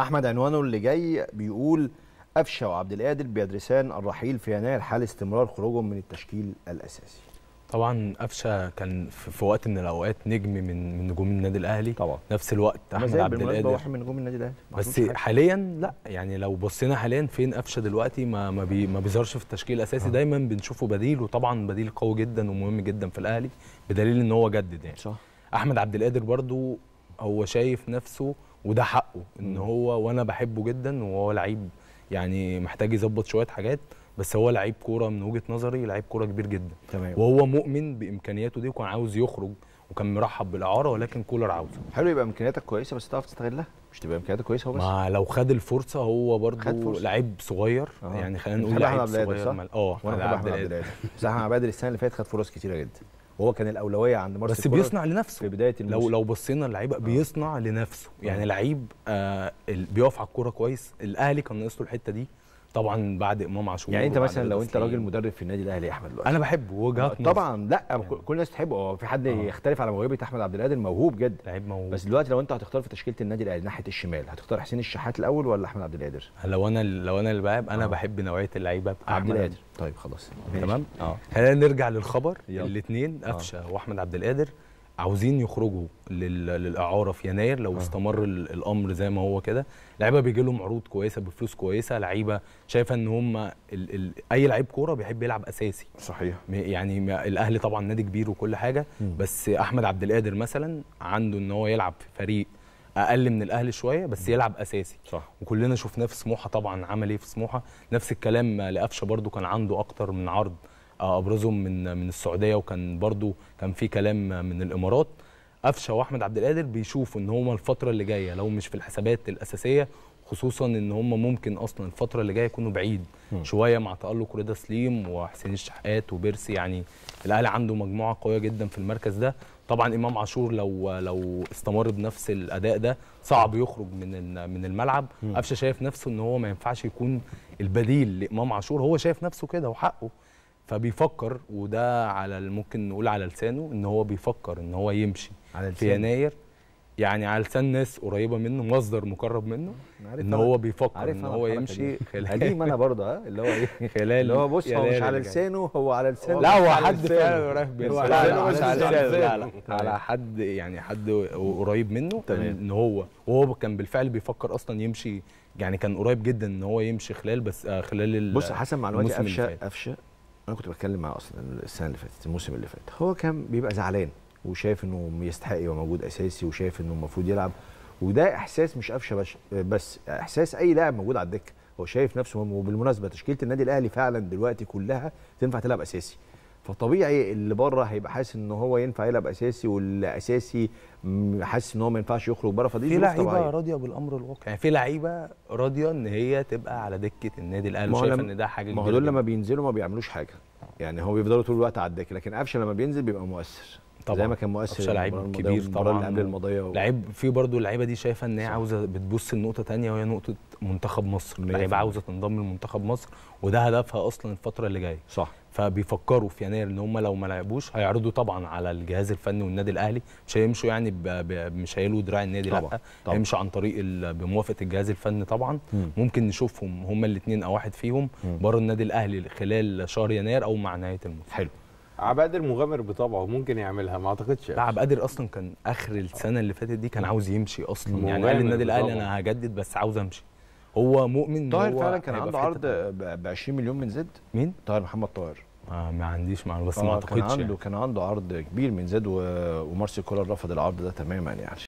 احمد عنوانه اللي جاي بيقول قفشه وعبد القادر بيدرسان الرحيل في يناير حال استمرار خروجهم من التشكيل الاساسي طبعا قفشه كان في وقت من الاوقات نجم من من نجوم النادي الاهلي طبعا نفس الوقت احمد عبد القادر واحد من نجوم النادي الاهلي بس حاليا لا يعني لو بصينا حاليا فين قفشه دلوقتي ما ما, بي ما بيظهرش في التشكيل الاساسي آه. دايما بنشوفه بديل وطبعا بديل قوي جدا ومهم جدا في الاهلي بدليل ان هو جدد يعني صح احمد عبد القادر برده هو شايف نفسه وده حقه ان هو وانا بحبه جدا وهو لعيب يعني محتاج يظبط شويه حاجات بس هو لعيب كوره من وجهه نظري لعيب كوره كبير جدا تمام. وهو مؤمن بامكانياته دي وكان عاوز يخرج وكان مرحب بالاعاره ولكن كولر عاوزه حلو يبقى امكانياتك كويسه بس تعرف تستغلها مش تبقى امكانياتك كويسه هو بس ما لو خد الفرصه هو برده لعيب صغير أوه. يعني خلينا نقول لعيب صغير اه وانا بحب عبد القادر بس احمد عبد السنه اللي فاتت خد فرص كتيره جدا وهو كان الاولويه عند مارسيل بس بيصنع لنفسه في بدايه الموسم لو لو بصينا اللعيبه آه. بيصنع لنفسه يعني آه. لعيب آه بيقف على الكوره كويس الاهلي كان ناقصه الحته دي طبعا بعد امام عاشور يعني انت مثلا لو انت راجل مدرب في النادي الاهلي يا احمد دلوقتي انا بحبه وجهه طبعا لا يعني. كل الناس تحبه هو في حد آه. يختلف على موهبه احمد عبد القادر موهوب جدا لعيب موهوب بس دلوقتي لو انت هتختار في تشكيله النادي الاهلي ناحيه الشمال هتختار حسين الشحات الاول ولا احمد عبد القادر لو انا لو انا اللي بلعب انا آه. بحب نوعيه اللعيبه عبد القادر طيب خلاص تمام اه خلينا نرجع للخبر الاثنين قفشه آه. واحمد عبد القادر عاوزين يخرجوا للاعاره في يناير لو آه. استمر الامر زي ما هو كده لعيبه بيجي لهم عروض كويسه بفلوس كويسه لعيبه شايفه ان هم ال ال اي لعيب كوره بيحب يلعب اساسي صحيح يعني الاهلي طبعا نادي كبير وكل حاجه م. بس احمد عبد القادر مثلا عنده ان هو يلعب في فريق اقل من الاهلي شويه بس يلعب اساسي صح. وكلنا شفناه في سموحه طبعا عمل ايه في سموحه نفس الكلام لقفشه برده كان عنده اكتر من عرض آه، ابرزهم من من السعوديه وكان برضو كان في كلام من الامارات قفشه واحمد عبد القادر بيشوفوا ان هما الفتره اللي جايه لو مش في الحسابات الاساسيه خصوصا ان هم ممكن اصلا الفتره اللي جايه يكونوا بعيد م. شويه مع تالق رضا سليم وحسين الشحات وبيرسي يعني الاهلي عنده مجموعه قويه جدا في المركز ده طبعا امام عاشور لو لو استمر بنفس الاداء ده صعب يخرج من من الملعب قفشه شايف نفسه ان هو ما ينفعش يكون البديل لامام عاشور هو شايف نفسه كده وحقه فبيفكر وده على ممكن نقول على لسانه ان هو بيفكر ان هو يمشي على لسانه. في يناير يعني على لسان ناس قريبه منه مصدر مقرب منه ان هو بيفكر ان هو يمشي خلال قديم انا برضه اللي هو ايه خلال اللي هو بص هو مش على لسانه هو على لسانه لا هو حد فعلا قريب على لسانه على حد يعني حد قريب منه ان هو وهو كان بالفعل بيفكر اصلا يمشي يعني كان قريب جدا ان هو يمشي خلال بس آه، خلال بص حسن معلوماتي قفشه قفشه انا كنت بتكلم معاه اصلا السنه اللي فاتت الموسم اللي فات هو كان بيبقى زعلان وشايف انه يستحق يبقى موجود اساسي وشايف انه المفروض يلعب وده احساس مش قفشه بس احساس اي لاعب موجود على الدكه هو شايف نفسه وبالمناسبه تشكيله النادي الاهلي فعلا دلوقتي كلها تنفع تلعب اساسي فطبيعي اللي بره هيبقى حاسس ان هو ينفع يلعب اساسي واللي اساسي حاسس ان هو ما ينفعش يخرج بره فدي في لعيبه راضيه بالامر الواقع يعني في لعيبه راضيه ان هي تبقى على دكه النادي الاهلي شايفه ان ده حاجه ما هو دول لما بينزلوا ما بيعملوش حاجه يعني هو بيفضلوا طول الوقت على الدكه لكن قفشه لما بينزل بيبقى مؤثر طبعا زي ما كان مؤثر لعيب كبير طبعا اللي قبل الماضيه و... لعيب في برضه اللعيبه دي شايفه ان هي عاوزه بتبص لنقطه ثانيه وهي نقطه منتخب مصر لعيبه عاوزه تنضم لمنتخب مصر وده هدفها اصلا الفتره اللي جايه صح فبيفكروا في يناير ان هم لو ما لعبوش هيعرضوا طبعا على الجهاز الفني والنادي الاهلي مش هيمشوا يعني ب... ب... مش هيلوا دراع النادي طبعا, لا طبعا. هيمشوا عن طريق ال... بموافقه الجهاز الفني طبعا م. ممكن نشوفهم هم الاثنين او واحد فيهم بره النادي الاهلي خلال شهر يناير او مع نهايه الموسم حلو عبادر مغامر بطبعه ممكن يعملها ما اعتقدش لا قادر اصلا كان اخر السنه اللي فاتت دي كان عاوز يمشي اصلا يعني قال للنادي الاهلي انا هجدد بس عاوز امشي هو مؤمن طاهر فعلا كان عنده عرض ب 20 مليون من زد مين؟ طاهر محمد طاهر آه ما عنديش معلومه بس ما آه، اعتقدش كان يعني. عنده يعني. كان عنده عرض كبير من زد ومارسي كولر رفض العرض ده تماما يعني